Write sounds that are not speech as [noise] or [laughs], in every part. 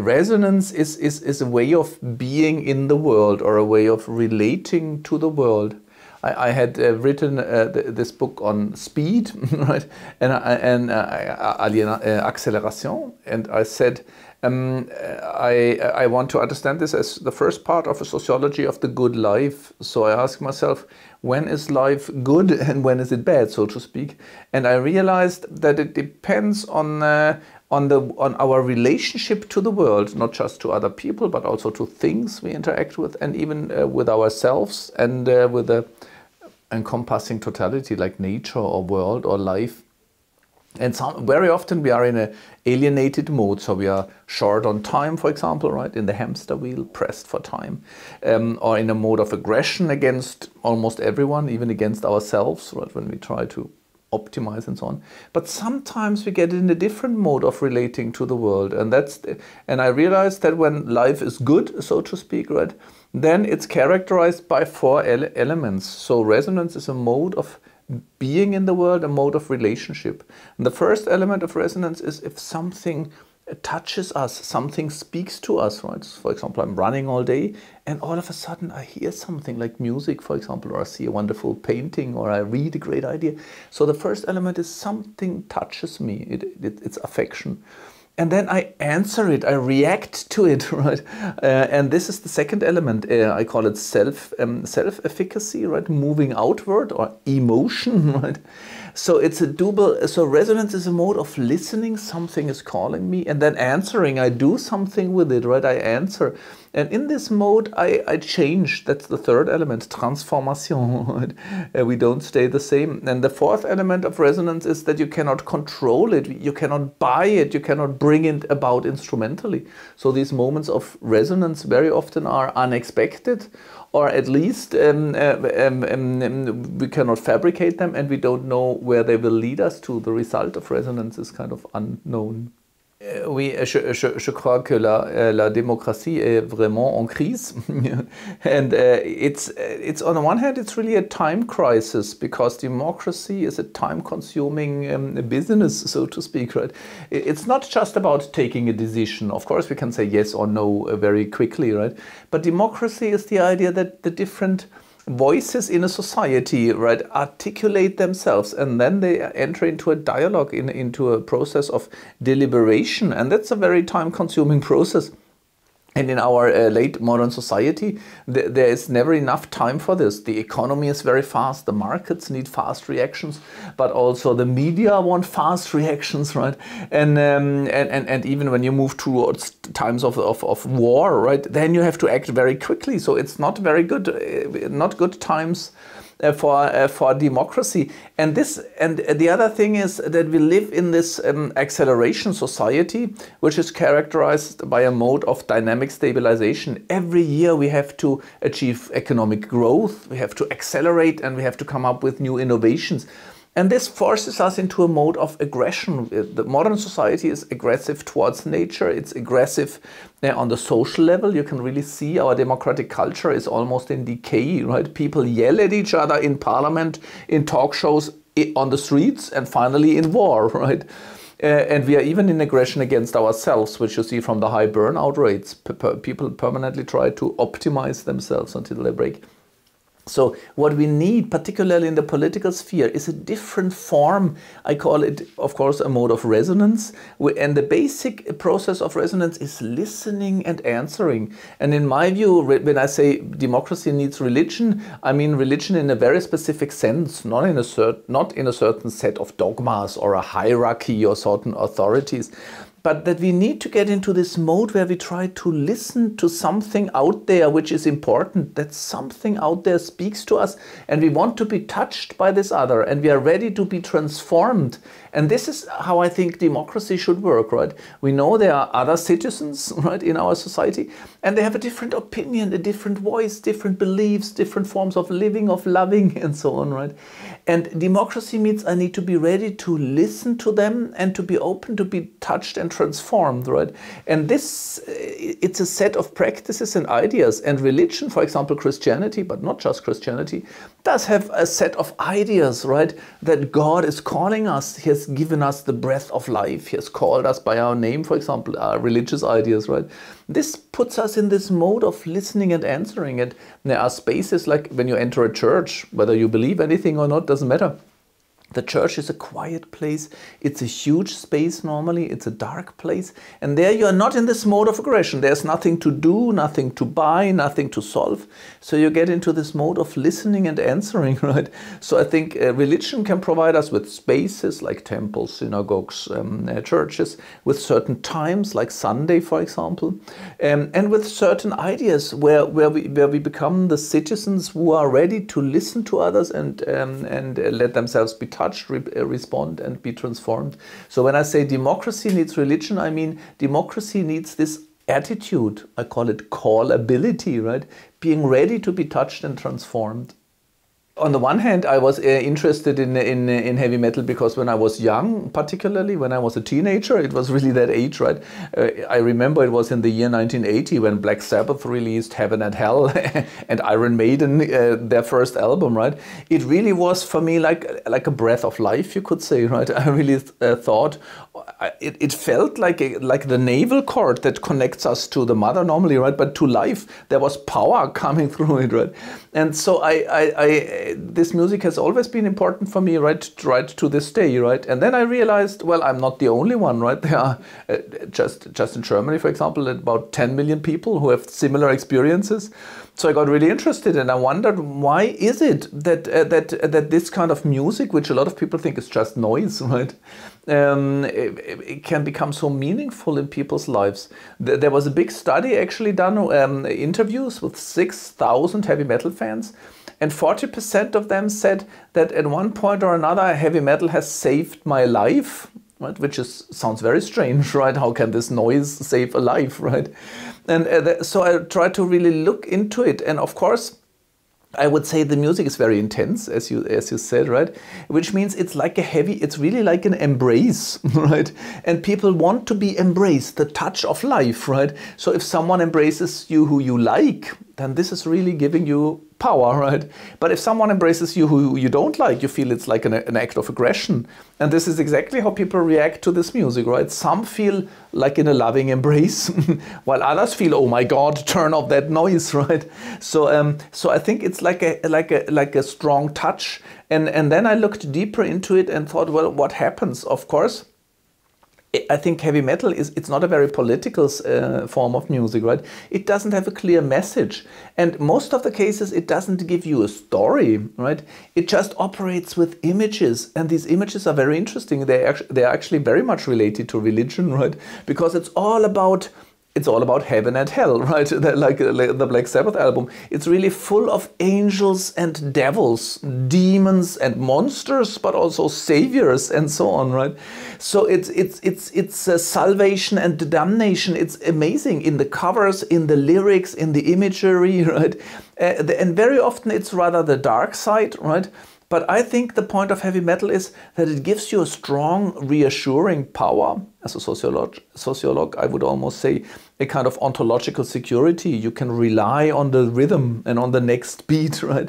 resonance is, is, is a way of being in the world or a way of relating to the world. I, I had uh, written uh, th this book on speed, [laughs] right, and, and uh, uh, acceleration, and I said, um, I, I want to understand this as the first part of a sociology of the good life. So I ask myself, when is life good [laughs] and when is it bad, so to speak. And I realized that it depends on uh, on the on our relationship to the world, not just to other people, but also to things we interact with, and even uh, with ourselves and uh, with the encompassing totality like nature or world or life and some, very often we are in a alienated mode, so we are short on time, for example, right, in the hamster wheel, pressed for time, um, or in a mode of aggression against almost everyone, even against ourselves, right, when we try to optimize and so on. But sometimes we get in a different mode of relating to the world, and that's the, and I realized that when life is good, so to speak, right, then it's characterized by four ele elements. So resonance is a mode of being in the world, a mode of relationship. And the first element of resonance is if something touches us, something speaks to us, right? So for example, I'm running all day and all of a sudden I hear something like music, for example, or I see a wonderful painting or I read a great idea. So the first element is something touches me, it, it, it's affection and then I answer it, I react to it, [laughs] right? Uh, and this is the second element. Uh, I call it self um, self efficacy, right? Moving outward or emotion, [laughs] right? So it's a double. So resonance is a mode of listening. Something is calling me, and then answering. I do something with it, right? I answer. And in this mode, I, I change. That's the third element, transformation. [laughs] Uh, we don't stay the same. And the fourth element of resonance is that you cannot control it. You cannot buy it. You cannot bring it about instrumentally. So these moments of resonance very often are unexpected or at least um, uh, um, um, um, we cannot fabricate them and we don't know where they will lead us to. The result of resonance is kind of unknown. Euh, oui, je, je, je, crois que la, euh, la démocratie est vraiment en crise. [laughs] and uh, it's, uh, it's on the one hand, it's really a time crisis because democracy is a time consuming um, business, [laughs] so to speak, right? It's not just about taking a decision. Of course, we can say yes or no uh, very quickly, right? But democracy is the idea that the different voices in a society right articulate themselves and then they enter into a dialogue in, into a process of deliberation and that's a very time consuming [laughs] process and in our uh, late modern society, th there is never enough time for this. The economy is very fast, the markets need fast reactions, but also the media want fast reactions, right? And, um, and, and, and, even when you move towards times of, of, of war, right, then you have to act very quickly. So it's not very good, uh, not good times uh, for uh, for democracy. And this and the other thing is that we live in this um, acceleration society, which is characterized by a mode of dynamic stabilization. Every year we have to achieve economic growth, we have to accelerate, and we have to come up with new innovations. And this forces us into a mode of aggression. The modern society is aggressive towards nature, it's aggressive uh, on the social level. You can really see our democratic culture is almost in decay, right? People yell at each other in parliament, in talk shows, on the streets, and finally in war, [laughs] right? Uh, and we are even in aggression against ourselves, which you see from the high burnout rates. P people permanently try to optimize themselves until they break so what we need, particularly in the political sphere, is a different form. I call it, of course, a mode of resonance. And the basic process of resonance is listening and answering. And in my view, when I say democracy needs religion, I mean religion in a very specific sense, not in a, cert- not in a certain set of dogmas or a hierarchy or certain authorities but that we need to get into this mode where we try to listen to something out there which is important, that something out there speaks to us, and we want to be touched by this other, and we are ready to be transformed. And this is how I think democracy should work, right? We know there are other citizens, [laughs] right, in our society, and they have a different opinion, a different voice, different beliefs, different forms of living, of loving, [laughs] and so on, right? And democracy means I need to be ready to listen to them and to be open, to be touched and transformed, right? And this, uh, it's a set of practices and ideas. And religion, for example, Christianity, but not just Christianity, does have a set of ideas, right? That God is calling us. He has given us the breath of life. He has called us by our name, for example, our uh, religious ideas, right? This puts us in this mode of listening and answering. And there are spaces like when you enter a church, whether you believe anything or not, doesn't matter the church is a quiet place, it's a huge space normally, it's a dark place, and there you are not in this mode of aggression. There's nothing to do, nothing to buy, nothing to solve. So you get into this mode of listening and answering, [laughs] right? So I think uh, religion can provide us with spaces like temples, synagogues, um, uh, churches, with certain times like Sunday, for example, um, and with certain ideas where, where, we, where we become the citizens who are ready to listen to others and, um, and uh, let themselves be touched, re uh, respond, and be transformed. So when I say democracy needs religion, I mean democracy needs this attitude. I call it callability, right? Being ready to be touched and transformed on the one hand, I was uh, interested in, in, in heavy metal because when I was young, particularly when I was a teenager, it was really that age, right? Uh, I remember it was in the year 1980 when Black Sabbath released Heaven and Hell [laughs] and Iron Maiden, uh, their first album, right? It really was for me like like a breath of life, you could say, right? [laughs] I really uh, thought uh, it, it felt like a, like the naval cord that connects us to the mother normally, right? But to life, there was power [laughs] coming through it, right? and so I, I, I, this music has always been important for me, right, right to this day, right. And then I realized, well, I'm not the only one, right. [laughs] There are uh, just, just in Germany, for example, about 10 million people who have similar experiences. So I got really interested, and I wondered why is it that uh, that uh, that this kind of music, which a lot of people think is just noise, [laughs] right, um, it, it, can become so meaningful in people's lives. There was a big study actually done, um, interviews with 6,000 heavy metal fans, and 40% of them said that at one point or another, heavy metal has saved my life. Right, which is sounds very strange, [laughs] right? How can this noise save a life, [laughs] right? And uh, so I tried to really look into it, and of course, I would say the music is very intense, as you as you said, right? Which means it's like a heavy. It's really like an embrace, [laughs] right? And people want to be embraced, the touch of life, right? So if someone embraces you who you like, then this is really giving you power, [laughs] right? But if someone embraces you who you don't like, you feel it's like an, an, act of aggression. And this is exactly how people react to this music, right? Some feel like in a loving embrace, [laughs] while others feel, oh my God, turn off that noise, [laughs] right? So, um, so I think it's like a like a like a strong touch. And and then I looked deeper into it and thought, well, what happens? Of course I think heavy metal is it's not a very political uh, form of music, right? It doesn't have a clear message, and most of the cases it doesn't give you a story, right? It just operates with images, and these images are very interesting. They they are actually very much related to religion, [laughs] right? Because it's all about it's all about heaven and hell, [laughs] right? Like the Black Sabbath album. It's really full of angels and devils, demons and monsters, but also saviors and so on, right? So it's it's it's it's salvation and damnation. It's amazing in the covers, in the lyrics, in the imagery, [laughs] right? Uh, and very often it's rather the dark side, right? But I think the point of heavy metal is that it gives you a strong reassuring power as a sociolog, I would almost say a kind of ontological security. You can rely on the rhythm and on the next [laughs] beat, right?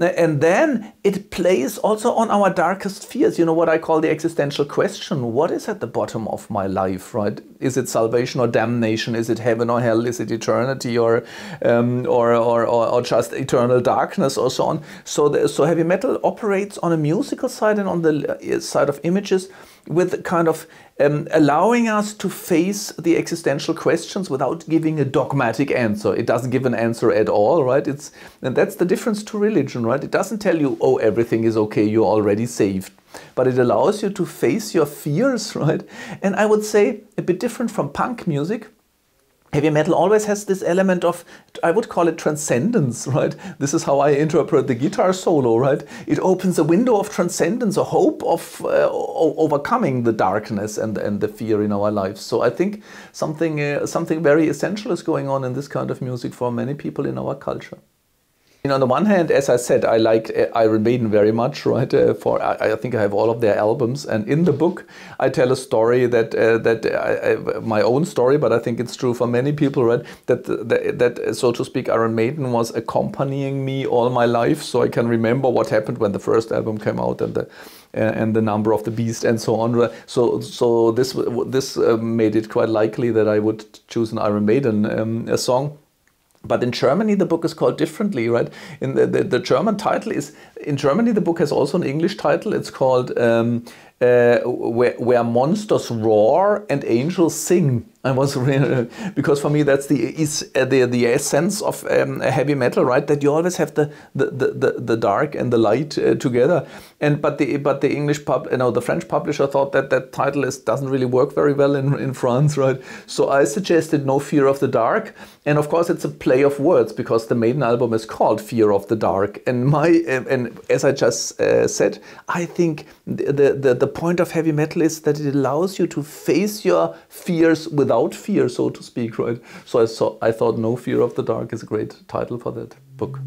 And then it plays also on our darkest fears. You know what I call the existential question what is at the bottom of my life, right? Is it salvation or damnation? Is it heaven or hell? Is it eternity or, um, or, or, or, or, just eternal darkness or so on? So, the, so heavy metal operates on a musical side and on the uh, side of images with kind of um, allowing us to face the existential questions without giving a dogmatic answer. It doesn't give an answer at all, right? It's and that's the difference to religion, right? It doesn't tell you, oh, everything is okay, you're already saved, but it allows you to face your fears, [laughs] right? And I would say a bit different from punk music heavy metal always has this element of i would call it transcendence right this is how i interpret the guitar solo right it opens a window of transcendence a hope of uh, overcoming the darkness and, and the fear in our lives so i think something uh, something very essential is going on in this kind of music for many people in our culture on the one hand, as I said, I like uh, Iron Maiden very much, right? Uh, for I, I, think I have all of their albums, and in the book, I tell a story that uh, that I, I, my own story, but I think it's true for many people, right? That, that that so to speak, Iron Maiden was accompanying me all my life, so I can remember what happened when the first album came out and the uh, and the number of the beast and so on. So so this this uh, made it quite likely that I would choose an Iron Maiden um, song. But in Germany, the book is called differently, right? In the, the, the, German title is in Germany, the book has also an English title. It's called um, uh, where, where monsters roar and angels sing. I was [laughs] really, because for me that's the is uh, the the essence of um, heavy metal, right? That you always have the the, the, the dark and the light uh, together. And but the but the English pub, you know, the French publisher thought that that title is, doesn't really work very well in in France, right? So I suggested No Fear of the Dark, and of course it's a play of words because the maiden album is called Fear of the Dark. And my and as I just uh, said, I think the the, the the point of heavy metal is that it allows you to face your fears without fear, so to speak, right? So I, saw, I thought No Fear of the Dark is a great title for that book.